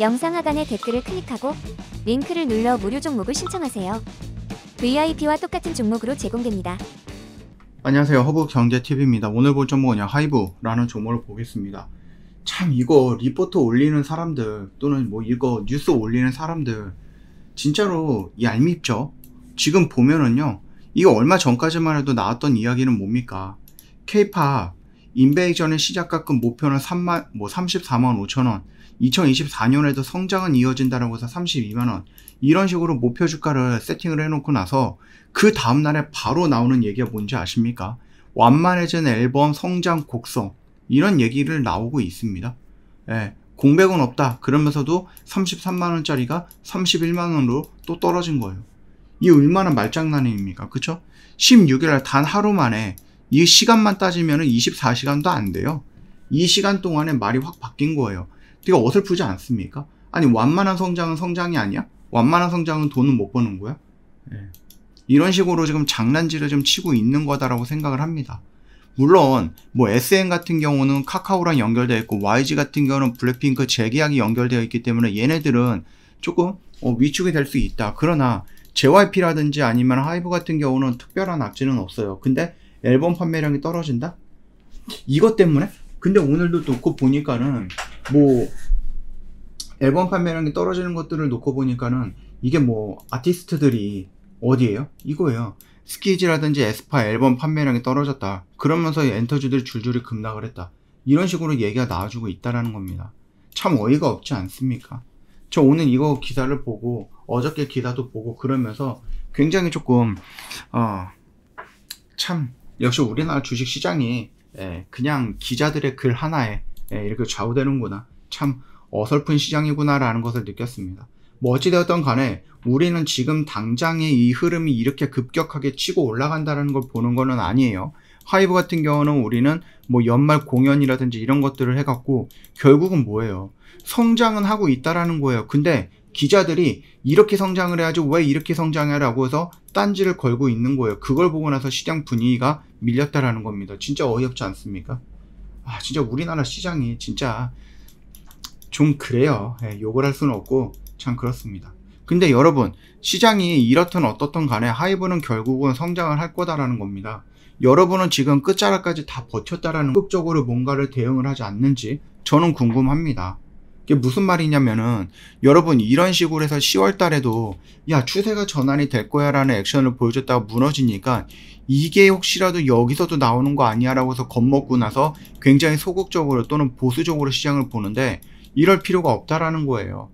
영상 하단의 댓글을 클릭하고 링크를 눌러 무료 종목을 신청하세요. VIP와 똑같은 종목으로 제공됩니다. 안녕하세요. 허브 경제TV입니다. 오늘 볼 종목은요. 하이브라는 종목을 보겠습니다. 참 이거 리포트 올리는 사람들 또는 뭐 이거 뉴스 올리는 사람들 진짜로 얄밉죠? 지금 보면은요. 이거 얼마 전까지만 해도 나왔던 이야기는 뭡니까? K-POP 인베이전의 시작 가끔 목표는 3만 뭐 34만 5천 원 2024년에도 성장은 이어진다라고 해서 32만원 이런 식으로 목표 주가를 세팅을 해놓고 나서 그 다음날에 바로 나오는 얘기가 뭔지 아십니까? 완만해진 앨범 성장 곡성 이런 얘기를 나오고 있습니다. 예, 공백은 없다 그러면서도 33만원짜리가 31만원으로 또 떨어진 거예요. 이 얼마나 말장난입니까? 그쵸? 16일날 단 하루 만에 이 시간만 따지면 24시간도 안 돼요. 이 시간 동안에 말이 확 바뀐 거예요. 네가 그러니까 어설프지 않습니까? 아니 완만한 성장은 성장이 아니야? 완만한 성장은 돈은 못 버는 거야? 네. 이런 식으로 지금 장난질을 좀 치고 있는 거다라고 생각을 합니다. 물론 뭐 SN 같은 경우는 카카오랑 연결되어 있고 YG 같은 경우는 블랙핑크 재계약이 연결되어 있기 때문에 얘네들은 조금 어, 위축이 될 수 있다. 그러나 JYP라든지 아니면 하이브 같은 경우는 특별한 악재는 없어요. 근데 앨범 판매량이 떨어진다? 이것 때문에? 근데 오늘도 놓고 보니까는 뭐 앨범 판매량이 떨어지는 것들을 놓고 보니까는 이게 뭐 아티스트들이 어디예요? 이거예요. 스키즈라든지 에스파 앨범 판매량이 떨어졌다. 그러면서 엔터주들이 줄줄이 급락을 했다. 이런 식으로 얘기가 나와주고 있다라는 겁니다. 참 어이가 없지 않습니까? 저 오늘 이거 기사를 보고 어저께 기사도 보고 그러면서 굉장히 조금 어 참 역시 우리나라 주식 시장이 예, 그냥 기자들의 글 하나에 예, 이렇게 좌우되는구나. 참 어설픈 시장이구나라는 것을 느꼈습니다. 뭐 어찌되었던 간에 우리는 지금 당장의 이 흐름이 이렇게 급격하게 치고 올라간다는 걸 보는 거는 아니에요. 하이브 같은 경우는 우리는 뭐 연말 공연이라든지 이런 것들을 해갖고 결국은 뭐예요? 성장은 하고 있다라는 거예요. 근데 기자들이 이렇게 성장을 해야지 왜 이렇게 성장해라고 해서 딴지를 걸고 있는 거예요. 그걸 보고 나서 시장 분위기가 밀렸다라는 겁니다. 진짜 어이없지 않습니까? 아, 진짜 우리나라 시장이 진짜 좀 그래요. 예, 욕을 할 수는 없고 참 그렇습니다. 근데 여러분 시장이 이렇든 어떻든 간에 하이브는 결국은 성장을 할 거다라는 겁니다. 여러분은 지금 끝자락까지 다 버텼다라는 극적으로 뭔가를 대응을 하지 않는지 저는 궁금합니다. 이게 무슨 말이냐면은 여러분 이런 식으로 해서 10월 달에도 야 추세가 전환이 될 거야 라는 액션을 보여줬다가 무너지니까 이게 혹시라도 여기서도 나오는 거 아니야 라고 해서 겁먹고 나서 굉장히 소극적으로 또는 보수적으로 시장을 보는데 이럴 필요가 없다라는 거예요.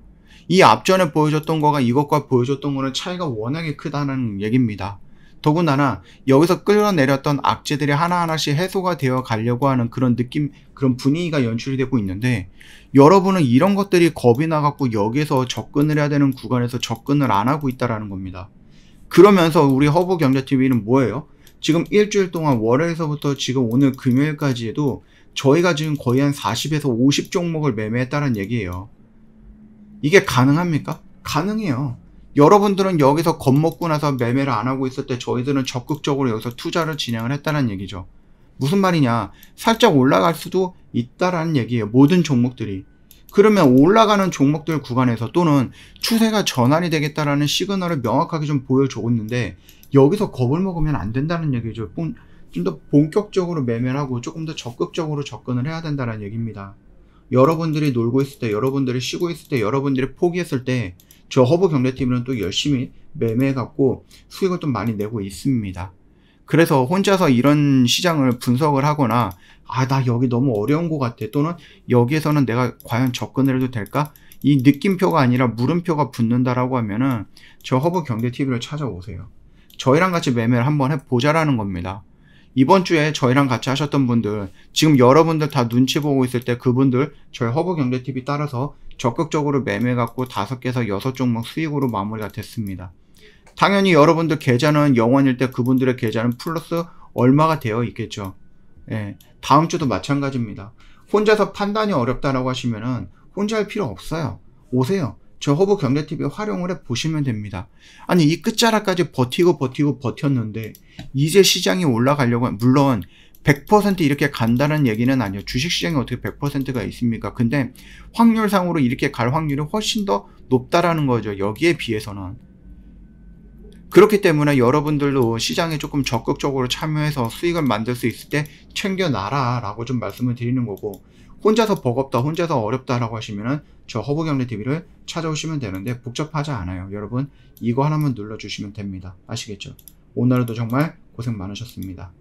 이 앞전에 보여줬던 거가 이것과 보여줬던 거는 차이가 워낙에 크다는 얘기입니다. 더군다나 여기서 끌어내렸던 악재들이 하나하나씩 해소가 되어 가려고 하는 그런 느낌, 그런 분위기가 연출이 되고 있는데 여러분은 이런 것들이 겁이 나갖고 여기서 접근을 해야 되는 구간에서 접근을 안 하고 있다라는 겁니다. 그러면서 우리 허브 경제TV는 뭐예요? 지금 일주일 동안 월요일서부터 지금 오늘 금요일까지 해도 저희가 지금 거의 한 40에서 50 종목을 매매했다는 얘기예요. 이게 가능합니까? 가능해요. 여러분들은 여기서 겁먹고 나서 매매를 안 하고 있을 때 저희들은 적극적으로 여기서 투자를 진행을 했다는 얘기죠. 무슨 말이냐? 살짝 올라갈 수도 있다라는 얘기예요. 모든 종목들이. 그러면 올라가는 종목들 구간에서 또는 추세가 전환이 되겠다라는 시그널을 명확하게 좀 보여줬는데 여기서 겁을 먹으면 안 된다는 얘기죠. 좀 더 본격적으로 매매를 하고 조금 더 적극적으로 접근을 해야 된다는 얘기입니다. 여러분들이 놀고 있을 때, 여러분들이 쉬고 있을 때, 여러분들이 포기했을 때저 허브 경제팀은 또 열심히 매매해갖고 수익을 좀 많이 내고 있습니다. 그래서 혼자서 이런 시장을 분석을 하거나 아 나 여기 너무 어려운 것 같아 또는 여기에서는 내가 과연 접근을 해도 될까 이 느낌표가 아니라 물음표가 붙는다라고 하면은 저 허브 경제 TV를 찾아오세요. 저희랑 같이 매매를 한번 해보자라는 겁니다. 이번 주에 저희랑 같이 하셨던 분들 지금 여러분들 다 눈치 보고 있을 때 그분들 저희 허브 경제 TV 따라서 적극적으로 매매 갖고 5개에서 6종목 수익으로 마무리가 됐습니다. 당연히 여러분들 계좌는 0원일 때 그분들의 계좌는 플러스 얼마가 되어 있겠죠. 예, 다음 주도 마찬가지입니다. 혼자서 판단이 어렵다라고 하시면은 혼자 할 필요 없어요. 오세요. 저 허브 경제TV 활용을 해 보시면 됩니다. 아니 이 끝자락까지 버티고 버티고 버텼는데 이제 시장이 올라가려고 물론 100% 이렇게 간다는 얘기는 아니에요. 주식시장이 어떻게 100%가 있습니까? 근데 확률상으로 이렇게 갈 확률이 훨씬 더 높다라는 거죠. 여기에 비해서는. 그렇기 때문에 여러분들도 시장에 조금 적극적으로 참여해서 수익을 만들 수 있을 때 챙겨놔라 라고 좀 말씀을 드리는 거고 혼자서 버겁다 혼자서 어렵다라고 하시면은 저 허브경제TV를 찾아오시면 되는데 복잡하지 않아요 여러분 이거 하나만 눌러주시면 됩니다 아시겠죠 오늘도 정말 고생 많으셨습니다